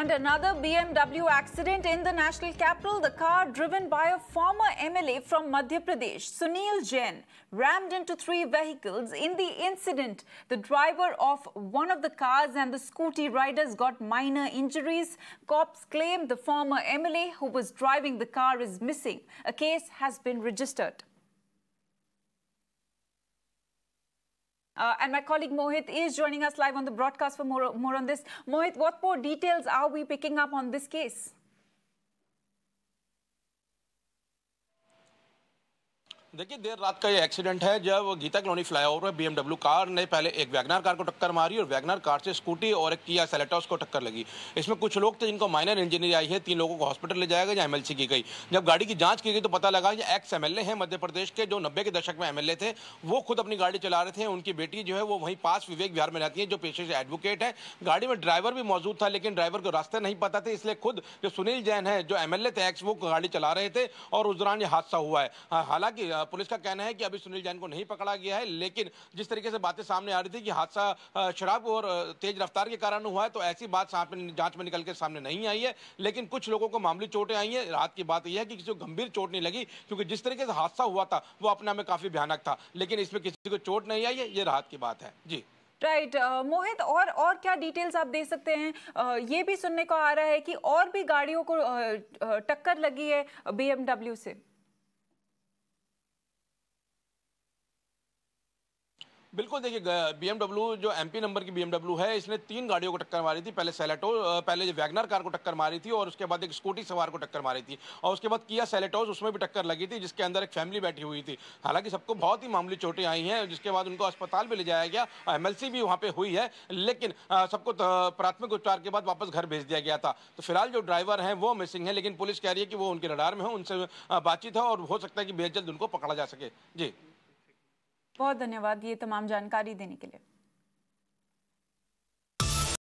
And another BMW accident in the national capital. The car driven by a former MLA from Madhya Pradesh, Sunil Jain, rammed into three vehicles. In the incident, the driver of one of the cars and the scooty riders got minor injuries. Cops claim the former MLA who was driving the car is missing. A case has been registered. Uh, and my colleague Mohit is joining us live on the broadcast for more, more on this. Mohit, what more details are we picking up on this case? देखिए देर रात का ये accident है जब Geeta colony flyover में BMW car ने पहले एक वैगनार कार को टक्कर मारी और वैगनार कार से स्कूटी और एक किया सेलेटॉस को टक्कर लगी इसमें कुछ लोग थे जिनको माइनर इंजीनियर आई है तीन लोगों को हॉस्पिटल ले जाया गया जहाँ एमएलसी की गई जब गाड़ी की जांच की गई तो पता लगा ये एक्स एम है मध्य प्रदेश के जो नब्बे के दशक में एम थे वो खुद अपनी गाड़ी चला रहे थे उनकी बेटी जो है वो वहीं पास विवेक विहार में रहती है जो पेशे से एडवोकेट है गाड़ी में ड्राइवर भी मौजूद था लेकिन ड्राइवर को रास्ते नहीं पता थे इसलिए खुद जो सुनील जैन है जो एम थे एक्स वो गाड़ी चला रहे थे और उस दौरान ये हादसा हुआ है हालांकि पुलिस का कहना है कि अभी सुनील जैन को नहीं पकड़ा गया है लेकिन जिस तरीके से बातें सामने आ रही थी कि हादसा शराब और तेज रफ्तार के कारण हुआ है तो ऐसी बात जांच में निकल के सामने नहीं आई है लेकिन कुछ लोगों को मामूली चोटें आई हैं रात की बात यह है कि किसी को गंभीर चोट नहीं लगी क्योंकि जिस तरीके से हादसा हुआ था वो अपने में काफी भयानक था लेकिन इसमें किसी को चोट नहीं आई है ये राहत की बात है जी राइट right. मोहित और और क्या डिटेल्स आप दे सकते हैं uh, ये भी सुनने को आ रहा है कि और भी गाड़ियों को uh, uh, टक्कर लगी है बीएमडब्ल्यू से बिल्कुल देखिए बीएमडब्ल्यू जो एमपी नंबर की बीएमडब्ल्यू है इसने तीन गाड़ियों को टक्कर मारी थी पहले सेलेटो पहले वैगनर कार को टक्कर मारी थी और उसके बाद एक स्कूटी सवार को टक्कर मारी थी और उसके बाद किया सेलेटोस उसमें भी टक्कर लगी थी जिसके अंदर एक फैमिली बैठी हुई थी हालांकि सबको बहुत ही मामूली चोटें आई हैं जिसके बाद उनको अस्पताल भी ले जाया गया एमएलसी भी वहाँ पर हुई है लेकिन सबको प्राथमिक उपचार के बाद वापस घर भेज दिया गया था तो फिलहाल जो ड्राइवर हैं वो मिसिंग है लेकिन पुलिस कह रही है कि वो उनके रडार में हो उनसे बातचीत है और हो सकता है कि बेहद जल्द उनको पकड़ा जा सके जी बहुत धन्यवाद ये तमाम जानकारी देने के लिए